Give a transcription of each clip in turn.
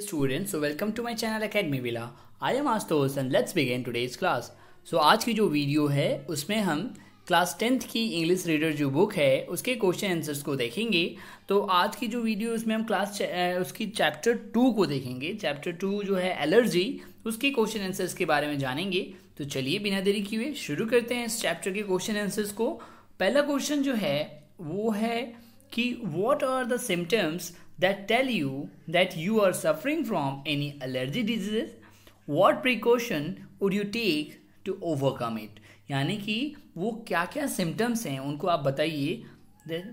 Student so welcome to my channel academy Academy I am am Astos let's begin begin today's class. आज की जो video है उसमें हम क्लास टेंथ की इंग्लिश रीडर जो बुक है उसके क्वेश्चन आंसर्स को देखेंगे तो आज की जो वीडियो उसमें हम क्लास उसकी चैप्टर टू को देखेंगे चैप्टर टू जो है एलर्जी उसके क्वेश्चन आंसर्स के बारे में जानेंगे तो चलिए बिना देरी किए शुरू करते हैं इस चैप्टर के क्वेश्चन आंसर्स को पहला क्वेश्चन जो है वो है कि what are the symptoms that tell you that you are suffering from any allergy diseases what precaution would you take to overcome it यानी कि वो क्या क्या सिम्टम्स हैं उनको आप बताइए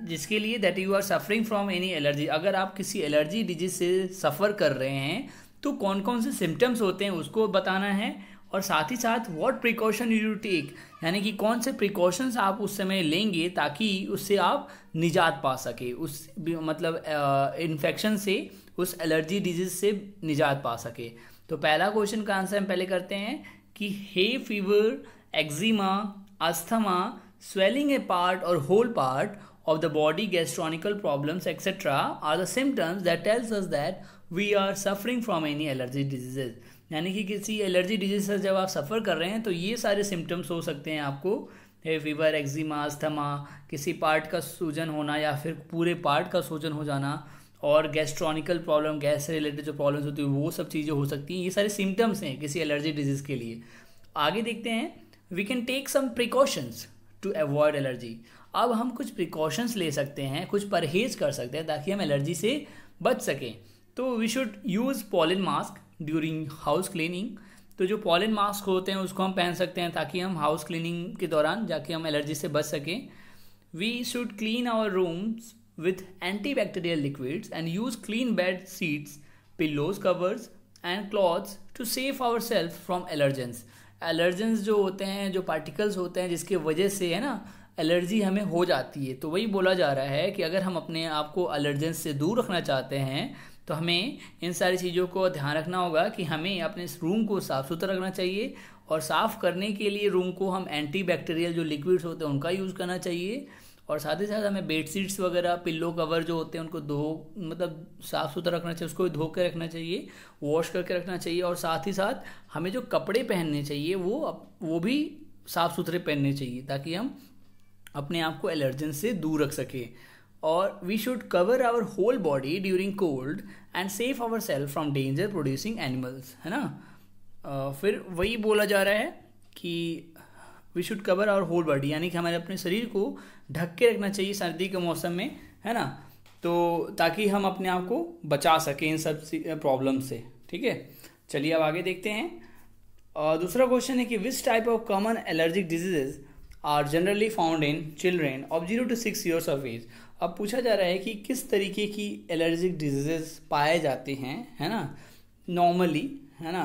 जिसके लिए that you are suffering from any allergy अगर आप किसी एलर्जी डिजीज से सफ़र कर रहे हैं तो कौन कौन से सिम्टम्स होते हैं उसको बताना है और साथ ही साथ व्हाट प्रिकॉशन यू टेक यानी कि कौन से प्रिकॉशंस आप उस समय लेंगे ताकि उससे आप निजात पा सके उस मतलब इन्फेक्शन से उस एलर्जी डिजीज से निजात पा सके तो पहला क्वेश्चन का आंसर हम पहले करते हैं कि hay fever eczema asthma swelling a part और whole part of the body gastronomical problems etcetera are the symptoms that tells us that we are suffering from any allergy diseases यानी कि किसी एलर्जी डिजीज से जब आप सफ़र कर रहे हैं तो ये सारे सिम्टम्स हो सकते हैं आपको फीवर एक्जिमा अस्थमा किसी पार्ट का सूजन होना या फिर पूरे पार्ट का सूजन हो जाना और गैस्ट्रॉनिकल प्रॉब्लम गैस से रिलेटेड जो प्रॉब्लम्स होती है वो सब चीज़ें हो सकती हैं ये सारे सिम्टम्स हैं किसी एलर्जी डिजीज़ के लिए आगे देखते हैं we can take some precautions to avoid allergy अब हम कुछ प्रिकॉशंस ले सकते हैं कुछ परहेज कर सकते हैं ताकि हम एलर्जी से बच सकें तो we should use pollen mask during house cleaning तो जो पॉलिन मास्क होते हैं उसको हम पहन सकते हैं ताकि हम हाउस क्लीनिंग के दौरान जाके हम एलर्जी से बच सकें we should clean our rooms with anti bacterial liquids and use clean bed sheets pillows covers and clothes to safe our self from allergens allergens जो होते हैं जो पार्टिकल्स होते हैं जिसके वजह से है ना एलर्जी हमें हो जाती है तो वही बोला जा रहा है कि अगर हम अपने आप को एलर्जेंस से दूर रखना चाहते हैं तो हमें इन सारी चीज़ों को ध्यान रखना होगा कि हमें अपने रूम को साफ़ सुथरा रखना चाहिए और साफ़ करने के लिए रूम को हम एंटी बैक्टीरियल जो लिक्विड्स होते हैं उनका यूज़ करना चाहिए और साथ ही साथ हमें बेडशीट्स वगैरह पिल्लो कवर जो होते हैं उनको धो मतलब साफ़ सुथरा रखना चाहिए उसको भी धो के रखना चाहिए वॉश करके रखना चाहिए और साथ ही साथ हमें जो कपड़े पहनने चाहिए वो वो भी साफ़ सुथरे पहनने चाहिए ताकि हम अपने आप को एलर्जन से दूर रख सकें or we should cover our whole body during cold and save ourselves from danger producing animals है ना फिर वही बोला जा रहा है कि we should cover our whole body यानी कि हमारे अपने शरीर को ढक के रखना चाहिए सर्दी के मौसम में है ना तो ताकि हम अपने आप को बचा सकें इन सब प्रॉब्लम से ठीक है चलिए अब आगे देखते हैं और दूसरा क्वेश्चन है कि which type of common allergic diseases are generally found in children of zero to six years of age अब पूछा जा रहा है कि किस तरीके की एलर्जिक डिजीजेस पाए जाते हैं है ना नॉर्मली है ना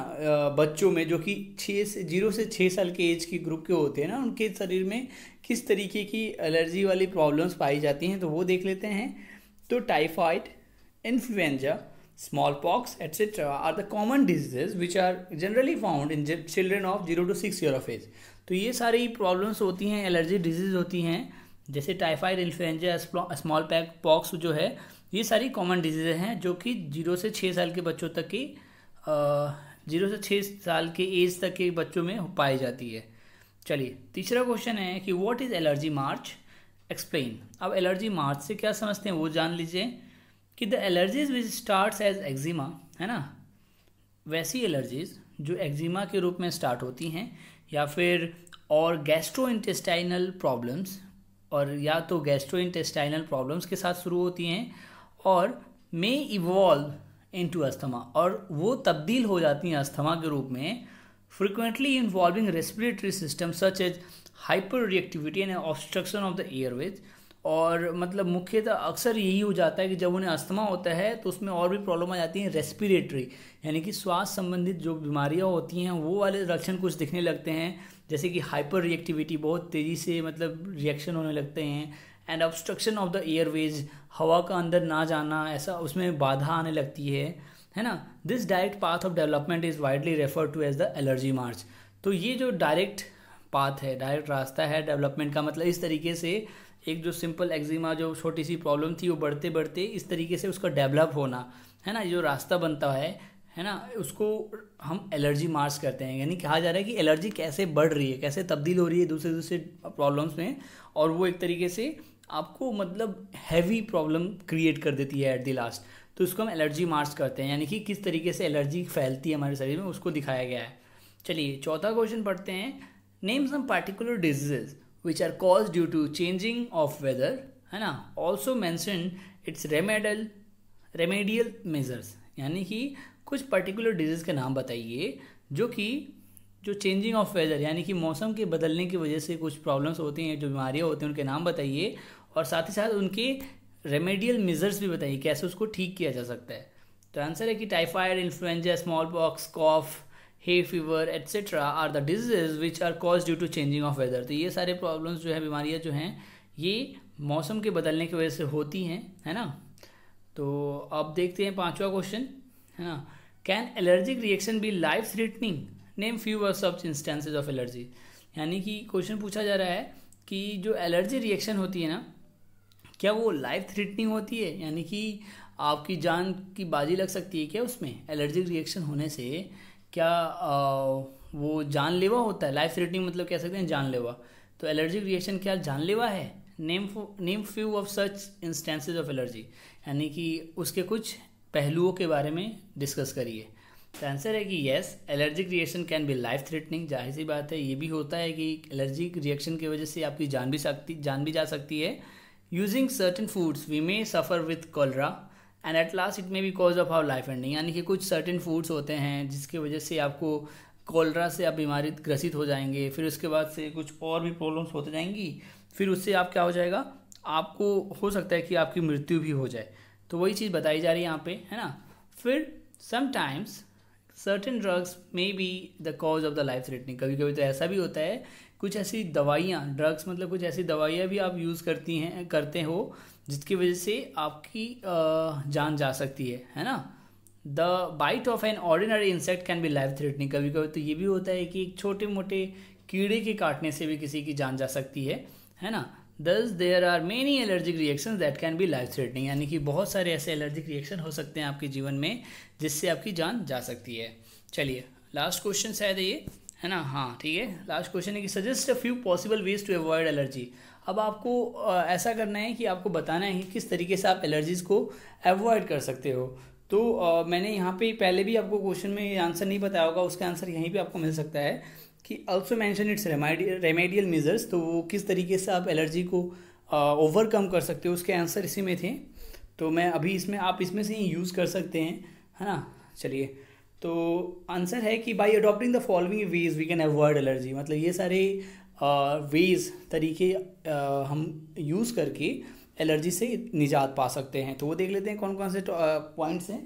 बच्चों में जो कि छः से जीरो से छः साल के एज की ग्रुप के होते हैं ना उनके शरीर में किस तरीके की एलर्जी वाली प्रॉब्लम्स पाई जाती हैं तो वो देख लेते हैं तो typhoid influenza small pox etcetera are the common diseases which are generally found in children of zero to six year of age तो ये सारी प्रॉब्लम्स होती हैं एलर्जी डिजीज होती हैं जैसे typhoid influenza small pack pox जो है ये सारी कॉमन डिजीज़ हैं जो कि जीरो से छः साल के बच्चों तक की जीरो से छः साल के एज तक के बच्चों में पाई जाती है चलिए तीसरा क्वेश्चन है कि what is allergy march explain अब एलर्जी मार्च से क्या समझते हैं वो जान लीजिए कि the allergies which start as eczema है ना वैसी एलर्जीज जो एक्जिमा के रूप में स्टार्ट होती हैं या फिर और गैस्ट्रो इंटेस्टाइनल प्रॉब्लम्स और या तो गैस्ट्रो इंटेस्टाइनल प्रॉब्लम्स के साथ शुरू होती हैं और may evolve into asthma और वो तब्दील हो जाती हैं अस्थमा के रूप में frequently involving respiratory system such as hyper reactivity and obstruction of the airways और मतलब मुख्यतः अक्सर यही हो जाता है कि जब उन्हें अस्थमा होता है तो उसमें और भी प्रॉब्लम आ जाती है रेस्पिरेटरी यानी कि श्वास संबंधित जो बीमारियां होती हैं वो वाले लक्षण कुछ दिखने लगते हैं जैसे कि हाइपर रिएक्टिविटी बहुत तेज़ी से मतलब रिएक्शन होने लगते हैं and obstruction of the airways हवा का अंदर ना जाना ऐसा उसमें बाधा आने लगती है है ना this direct path of development is widely refer to as the allergy march तो ये जो डायरेक्ट पाथ है डायरेक्ट रास्ता है डेवलपमेंट का मतलब इस तरीके से एक जो सिंपल एक्जिमा जो छोटी सी प्रॉब्लम थी वो बढ़ते बढ़ते इस तरीके से उसका डेवलप होना है ना जो रास्ता बनता है है ना उसको हम एलर्जी मार्च करते हैं यानी कहा जा रहा है कि एलर्जी कैसे बढ़ रही है कैसे तब्दील हो रही है दूसरे दूसरे प्रॉब्लम्स में और वो एक तरीके से आपको मतलब हैवी प्रॉब्लम क्रिएट कर देती है एट द लास्ट तो उसको हम एलर्जी मार्च करते हैं यानी कि किस तरीके से एलर्जी फैलती है हमारे शरीर में उसको दिखाया गया है चलिए चौथा क्वेश्चन पढ़ते हैं name some particular diseases which are cause due to changing of weather है ना also mention its remedial remedial measures यानी कि कुछ पर्टिकुलर डिजीज़ के नाम बताइए जो कि जो चेंजिंग ऑफ वेदर यानी कि मौसम के बदलने की वजह से कुछ प्रॉब्लम्स होती हैं जो बीमारियाँ होती हैं उनके नाम बताइए और साथ ही साथ उनके रेमेडियल मेजर्स भी बताइए कैसे उसको ठीक किया जा सकता है तो आंसर है कि typhoid influenza small pox cough hay fever etcetera are the disease which are cause due to changing of weather तो ये सारे प्रॉब्लम्स जो है बीमारियाँ जो हैं ये मौसम के बदलने की वजह से होती हैं है ना तो अब देखते हैं पांचवा क्वेश्चन है ना can allergic reaction be life threatening name few words of instances of allergy यानी कि क्वेश्चन पूछा जा रहा है कि जो एलर्जी रिएक्शन होती है ना क्या वो लाइफ थ्रेटनिंग होती है यानी कि आपकी जान की बाजी लग सकती है क्या उसमें एलर्जिक रिएक्शन होने से क्या आ, वो जानलेवा होता है लाइफ थ्रेटनिंग मतलब कह सकते हैं जानलेवा तो एलर्जिक रिएक्शन क्या जानलेवा है name name few of such instances of allergy यानी कि उसके कुछ पहलुओं के बारे में डिस्कस करिए तो आंसर है कि yes allergic reaction can be life threatening जाहिर सी बात है ये भी होता है कि एलर्जिक रिएक्शन की वजह से आपकी जान भी सकती जान भी जा सकती है using certain foods we may suffer with cholera and at last it may be cause of our life ending यानी कि कुछ सर्टेन फूड्स होते हैं जिसकी वजह से आपको कोलरा से आप बीमारी ग्रसित हो जाएंगे फिर उसके बाद से कुछ और भी प्रॉब्लम्स होते जाएंगी फिर उससे आप क्या हो जाएगा आपको हो सकता है कि आपकी मृत्यु भी हो जाए तो वही चीज़ बताई जा रही है यहाँ पे है ना फिर sometimes certain drugs may be the cause of the life threatening कभी कभी तो ऐसा भी होता है कुछ ऐसी दवाइयाँ ड्रग्स मतलब कुछ ऐसी दवाइयाँ भी आप यूज़ करती हैं करते हो जिसकी वजह से आपकी जान जा सकती है है ना the bite of an ordinary insect can be life threatening कभी कभी तो ये भी होता है कि एक छोटे मोटे कीड़े के काटने से भी किसी की जान जा सकती है है ना thus there are many allergic reaction that can be life threatening यानी कि बहुत सारे ऐसे एलर्जिक रिएक्शन हो सकते हैं आपके जीवन में जिससे आपकी जान जा सकती है चलिए लास्ट क्वेश्चन शायद ये है ना हाँ ठीक है लास्ट क्वेश्चन है कि suggest a few possible ways to avoid allergy अब आपको ऐसा करना है कि आपको बताना है कि किस तरीके से आप एलर्जीज़ को अवॉइड कर सकते हो तो आ, मैंने यहाँ पे पहले भी आपको क्वेश्चन में आंसर नहीं बताया होगा उसका आंसर यहीं पे आपको मिल सकता है कि also mention its remedial measures तो वो किस तरीके से आप एलर्जी को ओवरकम कर सकते हो उसके आंसर इसी में थे तो मैं अभी इसमें आप इसमें से ही यूज़ कर सकते हैं है ना चलिए तो आंसर है कि by adopting the following ways we can avoid allergy मतलब ये सारे वेज तरीके आ, हम यूज़ करके एलर्जी से निजात पा सकते हैं तो वो देख लेते हैं कौन कौन से पॉइंट्स हैं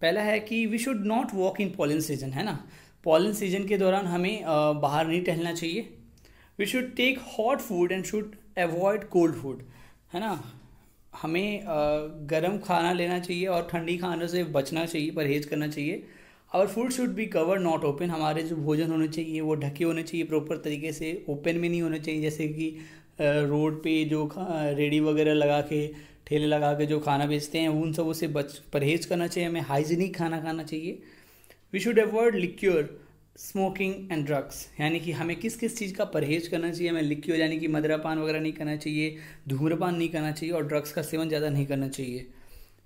पहला है कि we should not walk in pollen season है ना पॉलन सीजन के दौरान हमें बाहर नहीं टहलना चाहिए we should take hot food and should avoid cold food है ना हमें गर्म खाना लेना चाहिए और ठंडी खाने से बचना चाहिए परहेज करना चाहिए और food should be cover not open हमारे जो भोजन होने चाहिए वो ढके होने चाहिए प्रॉपर तरीके से ओपन में नहीं होने चाहिए जैसे कि रोड पे जो रेडी वगैरह लगा के ठेले लगा के जो खाना बेचते हैं उन सब उसे बच परहेज करना चाहिए हमें हाइजीनिक खाना खाना चाहिए we should avoid liquor smoking and drugs यानी कि हमें किस किस चीज़ का परहेज करना चाहिए हमें लिक्योर यानी कि मदरापान वगैरह नहीं करना चाहिए धूम्रपान नहीं करना चाहिए और ड्रग्स का सेवन ज़्यादा नहीं करना चाहिए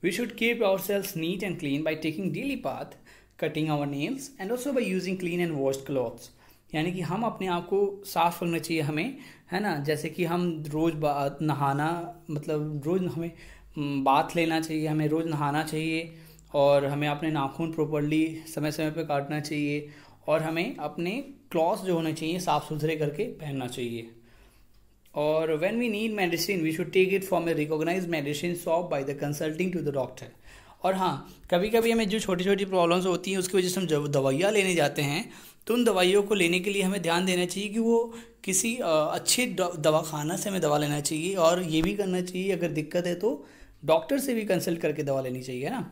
we should keep our selves neat and clean by taking daily bath cutting our nails and also by using clean and washed clothes यानी कि हम अपने आप को साफ़ रखना चाहिए हमें है ना जैसे कि हम रोज़ नहाना मतलब रोज़ हमें बाथ लेना चाहिए हमें रोज़ नहाना चाहिए और हमें अपने नाखून प्रॉपरली समय समय पर काटना चाहिए और हमें अपने क्लॉथ जो होने चाहिए साफ़ सुथरे करके पहनना चाहिए और when we need medicine we should take it from a recognise medicine shop by the consulting to the doctor और हाँ कभी कभी हमें जो छोटी छोटी प्रॉब्लम्स होती हैं उसकी वजह से हम जब दवाइयाँ लेने जाते हैं तो उन दवाइयों को लेने के लिए हमें ध्यान देना चाहिए कि वो किसी अच्छे दवा खाना से हमें दवा लेना चाहिए और ये भी करना चाहिए अगर दिक्कत है तो डॉक्टर से भी कंसल्ट करके दवा लेनी चाहिए ना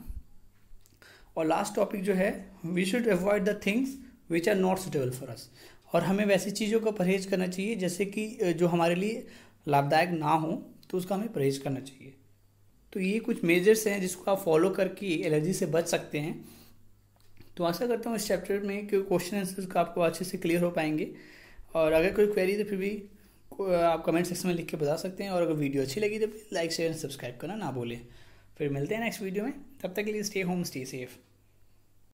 और लास्ट टॉपिक जो है we should avoid the things which are not suitable for us और हमें वैसी चीज़ों का परहेज करना चाहिए जैसे कि जो हमारे लिए लाभदायक ना हो तो उसका हमें परहेज करना चाहिए तो ये कुछ मेजर्स हैं जिसको आप फॉलो करके एलर्जी से बच सकते हैं तो आशा करता हूँ इस चैप्टर में कि क्वेश्चन आंसर्स का आपको अच्छे से क्लियर हो पाएंगे और अगर कोई क्वेरी तो फिर भी आप कमेंट सेक्शन में लिख के बता सकते हैं और अगर वीडियो अच्छी लगी तो लाइक शेयर एंड सब्सक्राइब करना ना भूलें फिर मिलते हैं नेक्स्ट वीडियो में तब तक के लिए स्टे होम स्टे सेफ़